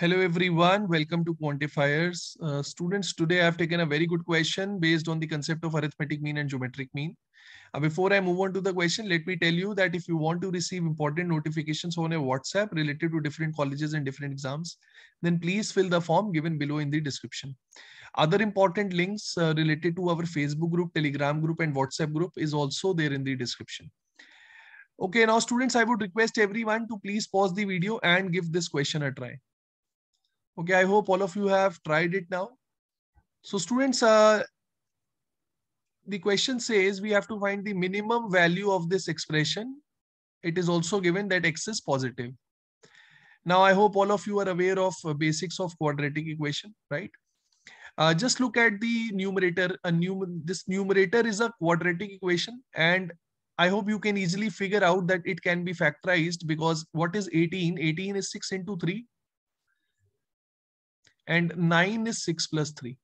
Hello everyone, welcome to Quantifiers. Uh, students, today I've taken a very good question based on the concept of arithmetic mean and geometric mean. Uh, before I move on to the question, let me tell you that if you want to receive important notifications on a WhatsApp related to different colleges and different exams, then please fill the form given below in the description. Other important links uh, related to our Facebook group, Telegram group and WhatsApp group is also there in the description. Okay, now students, I would request everyone to please pause the video and give this question a try. Okay, I hope all of you have tried it now. So students, uh, the question says we have to find the minimum value of this expression. It is also given that x is positive. Now, I hope all of you are aware of uh, basics of quadratic equation, right? Uh, just look at the numerator. A num this numerator is a quadratic equation and I hope you can easily figure out that it can be factorized because what is 18? 18 is 6 into 3 and nine is six plus three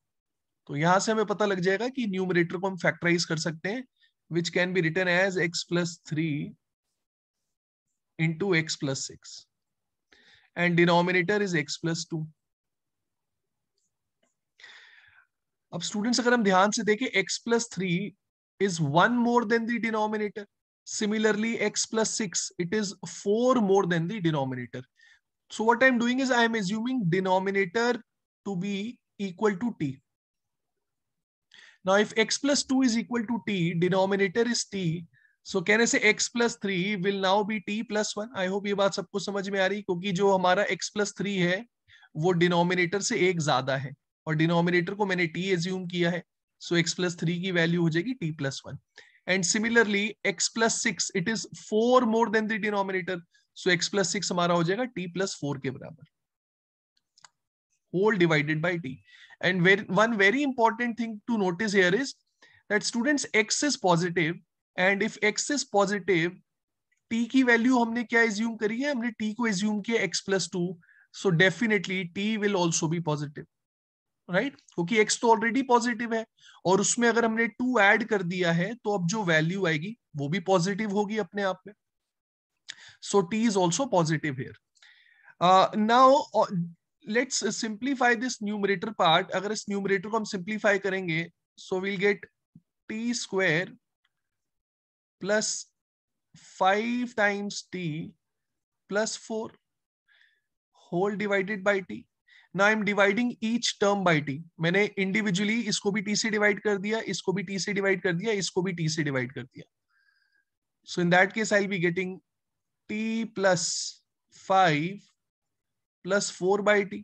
तो यहां से हमें पता लग जाएगा कि numerator को हम फैक्टराइज कर सकते हैं which can be written as x plus three into x plus six and denominator is x plus two अब स्टूडेंट्स अगर हम ध्यान से देखें x plus three is one more than the denominator similarly x plus six it is four more than the denominator so what I am doing is I am assuming denominator to be equal to t. Now, if x plus 2 is equal to t, denominator is t. So can I say x plus 3 will now be t plus 1? I hope ये बात सबको समझ में आ रही क्योंकि जो हमारा x plus 3 है वो डिनोमिनेटर से एक ज्यादा है और डिनोमिनेटर को मैंने t एज्यूम किया है सो x प्लस थ्री की वैल्यू हो जाएगी t plus one and similarly x plus six it is four more than the denominator so x plus six हमारा हो जाएगा t प्लस फोर के बराबर whole divided by t. And where, one very important thing to notice here is that students x is positive and if x is positive t ki value humne kya assume kari hai humne t ko assume kiya x plus 2 so definitely t will also be positive right right? क्योंकि x तो already positive है और उसमें अगर हमने to add कर दिया है तो अब जो वैल्यू आएगी वो भी पॉजिटिव होगी अपने आप में so T is also positive here now let's simplify this numerator part अगर इस न्यूमरेटर को हम सिंप्लीफाई करेंगे so we'll get T square plus five times T plus four whole divided by T ना I am dividing each term by T मैंने individually इसको भी T से डिवाइड कर दिया इसको भी टी से डिवाइड कर दिया इसको भी टी से डिवाइड कर दिया so in that case I be getting T plus five plus 4 by t.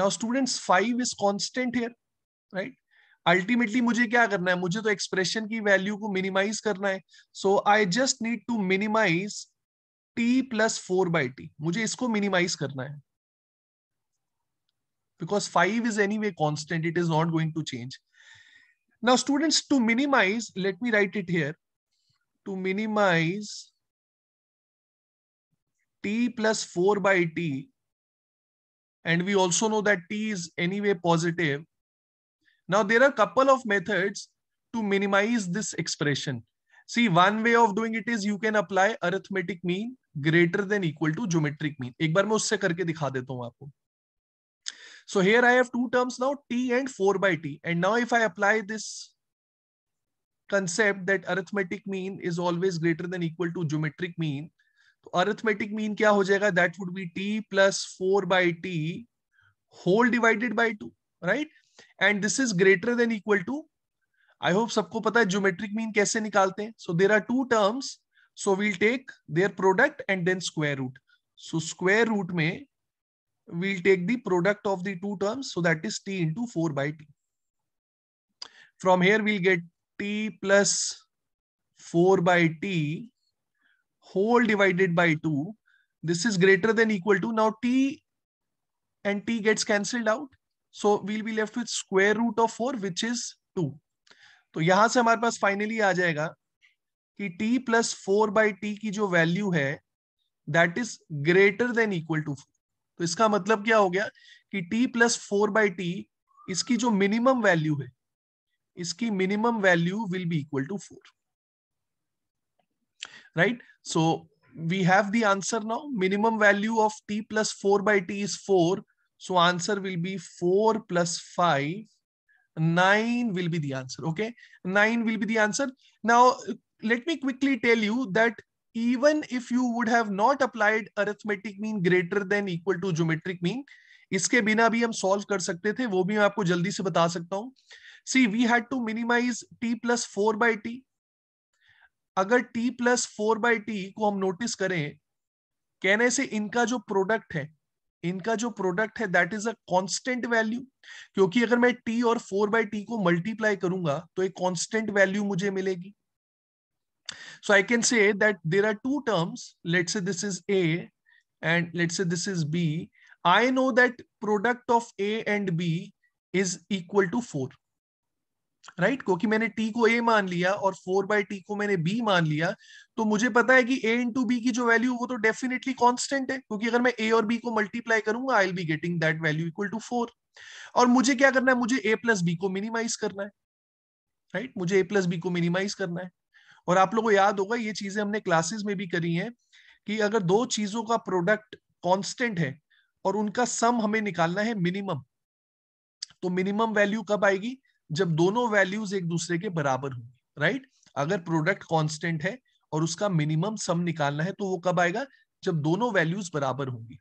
Now students 5 is constant here, right? Ultimately मुझे क्या करना है मुझे तो एक्सप्रेशन की वैल्यू को मिनिमाइज करना है so I just need to minimise T plus four by T मुझे इसको मिनिमाइज करना है because 5 is anyway constant it is not going to change now students to minimize let me write it here to minimize t plus 4 by t, and we also know that t is anyway positive. Now, there are a couple of methods to minimize this expression. See, one way of doing it is you can apply arithmetic mean greater than equal to geometric mean. एक बार मैं उससे करके दिखा देता हूं आपको. So here I have two terms now, t and 4 by t. And now if I apply this concept that arithmetic mean is always greater than equal to geometric mean, arithmetic mean क्या हो जाएगा that would be T plus four by T whole divided by two right and this is greater than equal to I hope सबको पता है geometric mean कैसे निकालते हैं so there are two terms so we'll take their product and then square root so square root में we'll take the product of the two terms so that is t into 4 by t from here we'll get t plus 4 by t whole divided by 2. This is greater than equal to. Now t and t gets cancelled out. So we'll be left with square root of 4 which is 2. तो यहां से हमारे पास finally आ जाएगा कि t plus four by T की जो value है that is greater than equal to तो इसका मतलब क्या हो गया कि t plus four by T इसकी जो मिनिमम वैल्यू है इसकी minimum value will be equal to four right? So we have the answer now. Minimum value of t plus 4 by t is 4. So answer will be 4 plus 5. 9 will be the answer. Okay. 9 will be the answer. Now, let me quickly tell you that even if you would have not applied arithmetic mean greater than equal to geometric mean, इसके बिना भी हम solve कर सकते थे वो भी मैं आपको जल्दी से बता सकता हूँ see we had to minimize t plus four by t अगर T plus four by T को हम नोटिस करें कहने से इनका जो प्रोडक्ट है इनका जो प्रोडक्ट है that is a constant value क्योंकि अगर मैं टी और फोर बाई टी को मल्टीप्लाई करूंगा तो एक कांस्टेंट वैल्यू मुझे मिलेगी so I can say that there are two terms let say this is A and let say this is B I know that product of A and B is equal to four right right? क्योंकि मैंने T को ए मान लिया और four by T को मैंने B मान लिया तो मुझे पता है कि ए इंटू बी की जो वैल्यू वो तो डेफिनेटली कांस्टेंट है क्योंकि अगर मैं ए और बी को मल्टीप्लाई करूंगा I will be getting that value equal to four और मुझे क्या करना है मुझे ए प्लस बी को मिनिमाइज करना है राइट right? मुझे ए प्लस बी को मिनिमाइज करना है और आप लोगों को याद होगा ये चीजें हमने क्लासेस में भी करी है कि अगर दो चीजों का प्रोडक्ट कॉन्स्टेंट है और उनका सम हमें निकालना है मिनिमम तो मिनिमम वैल्यू कब आएगी जब दोनों वैल्यूज एक दूसरे के बराबर होंगे राइट अगर प्रोडक्ट कांस्टेंट है और उसका मिनिमम सम निकालना है तो वो कब आएगा जब दोनों वैल्यूज बराबर होंगी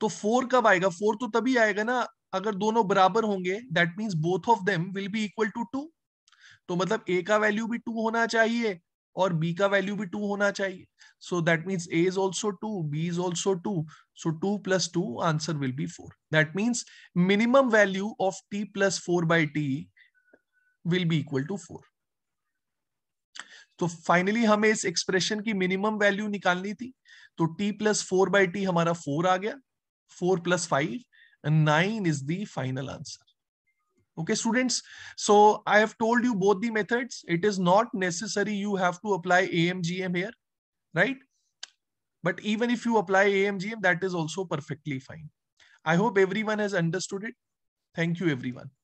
तो फोर कब आएगा फोर तो तभी आएगा ना अगर दोनों बराबर होंगे that means both of them will be equal to two तो मतलब ए का वैल्यू भी टू होना चाहिए और बी का वैल्यू भी टू होना चाहिए so that means A is also two B is also two so two plus two answer will be four that means minimum value of T plus four by T will be equal to four तो finally हमें इस expression की minimum value निकालनी थी तो t plus four by T हमारा four आ गया four plus five nine is the final answer Okay, students. So I have told you both the methods. It is not necessary you have to apply AMGM here, right? But even if you apply AMGM, that is also perfectly fine. I hope everyone has understood it. Thank you, everyone.